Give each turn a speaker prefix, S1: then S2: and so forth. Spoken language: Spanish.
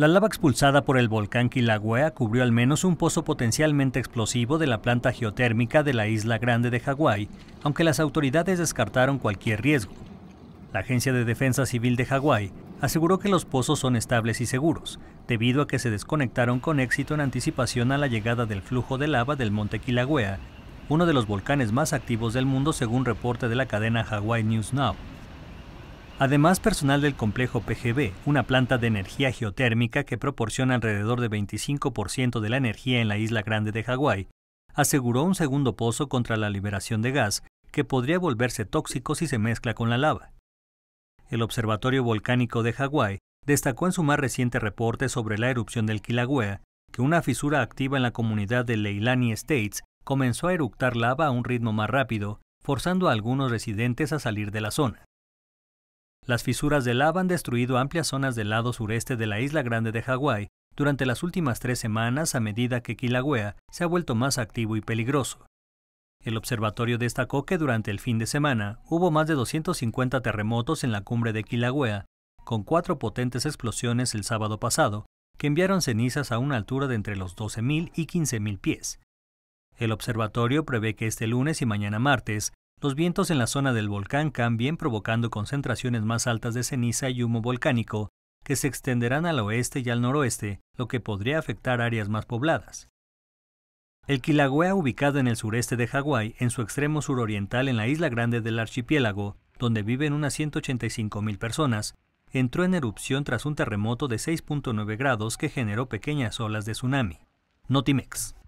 S1: La lava expulsada por el volcán Kilauea cubrió al menos un pozo potencialmente explosivo de la planta geotérmica de la isla grande de Hawái, aunque las autoridades descartaron cualquier riesgo. La Agencia de Defensa Civil de Hawái aseguró que los pozos son estables y seguros, debido a que se desconectaron con éxito en anticipación a la llegada del flujo de lava del monte Kilauea, uno de los volcanes más activos del mundo según reporte de la cadena Hawaii News Now. Además, personal del complejo PGB, una planta de energía geotérmica que proporciona alrededor de 25% de la energía en la isla grande de Hawái, aseguró un segundo pozo contra la liberación de gas, que podría volverse tóxico si se mezcla con la lava. El Observatorio Volcánico de Hawái destacó en su más reciente reporte sobre la erupción del Kilauea que una fisura activa en la comunidad de Leilani Estates comenzó a eructar lava a un ritmo más rápido, forzando a algunos residentes a salir de la zona. Las fisuras de lava han destruido amplias zonas del lado sureste de la isla grande de Hawái durante las últimas tres semanas a medida que Kilauea se ha vuelto más activo y peligroso. El observatorio destacó que durante el fin de semana hubo más de 250 terremotos en la cumbre de Kilauea, con cuatro potentes explosiones el sábado pasado, que enviaron cenizas a una altura de entre los 12.000 y 15.000 pies. El observatorio prevé que este lunes y mañana martes los vientos en la zona del volcán cambian provocando concentraciones más altas de ceniza y humo volcánico que se extenderán al oeste y al noroeste, lo que podría afectar áreas más pobladas. El Kilauea, ubicado en el sureste de Hawái, en su extremo suroriental en la isla grande del archipiélago, donde viven unas 185.000 personas, entró en erupción tras un terremoto de 6.9 grados que generó pequeñas olas de tsunami. Notimex.